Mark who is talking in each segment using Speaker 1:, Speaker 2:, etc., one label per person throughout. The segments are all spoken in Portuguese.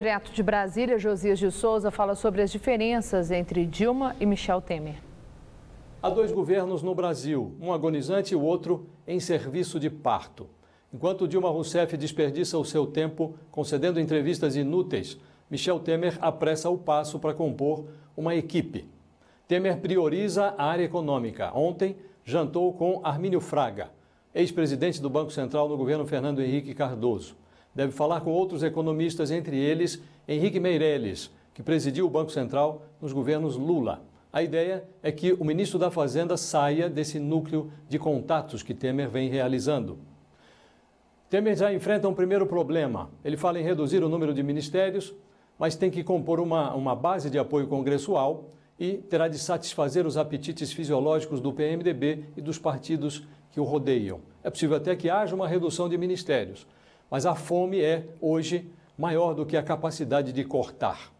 Speaker 1: Direto de Brasília, Josias de Souza fala sobre as diferenças entre Dilma e Michel Temer. Há dois governos no Brasil, um agonizante e o outro em serviço de parto. Enquanto Dilma Rousseff desperdiça o seu tempo concedendo entrevistas inúteis, Michel Temer apressa o passo para compor uma equipe. Temer prioriza a área econômica. Ontem, jantou com Armínio Fraga, ex-presidente do Banco Central no governo Fernando Henrique Cardoso deve falar com outros economistas, entre eles Henrique Meirelles, que presidiu o Banco Central nos governos Lula. A ideia é que o ministro da Fazenda saia desse núcleo de contatos que Temer vem realizando. Temer já enfrenta um primeiro problema. Ele fala em reduzir o número de ministérios, mas tem que compor uma, uma base de apoio congressual e terá de satisfazer os apetites fisiológicos do PMDB e dos partidos que o rodeiam. É possível até que haja uma redução de ministérios, mas a fome é, hoje, maior do que a capacidade de cortar.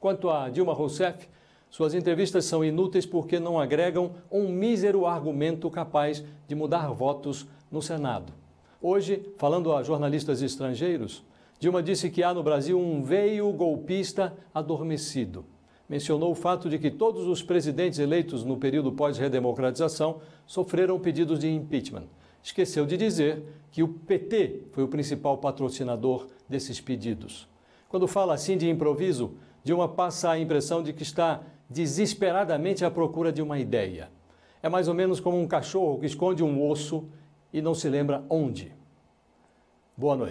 Speaker 1: Quanto a Dilma Rousseff, suas entrevistas são inúteis porque não agregam um mísero argumento capaz de mudar votos no Senado. Hoje, falando a jornalistas estrangeiros, Dilma disse que há no Brasil um veio golpista adormecido. Mencionou o fato de que todos os presidentes eleitos no período pós-redemocratização sofreram pedidos de impeachment esqueceu de dizer que o PT foi o principal patrocinador desses pedidos. Quando fala assim de improviso, Dilma passa a impressão de que está desesperadamente à procura de uma ideia. É mais ou menos como um cachorro que esconde um osso e não se lembra onde. Boa noite.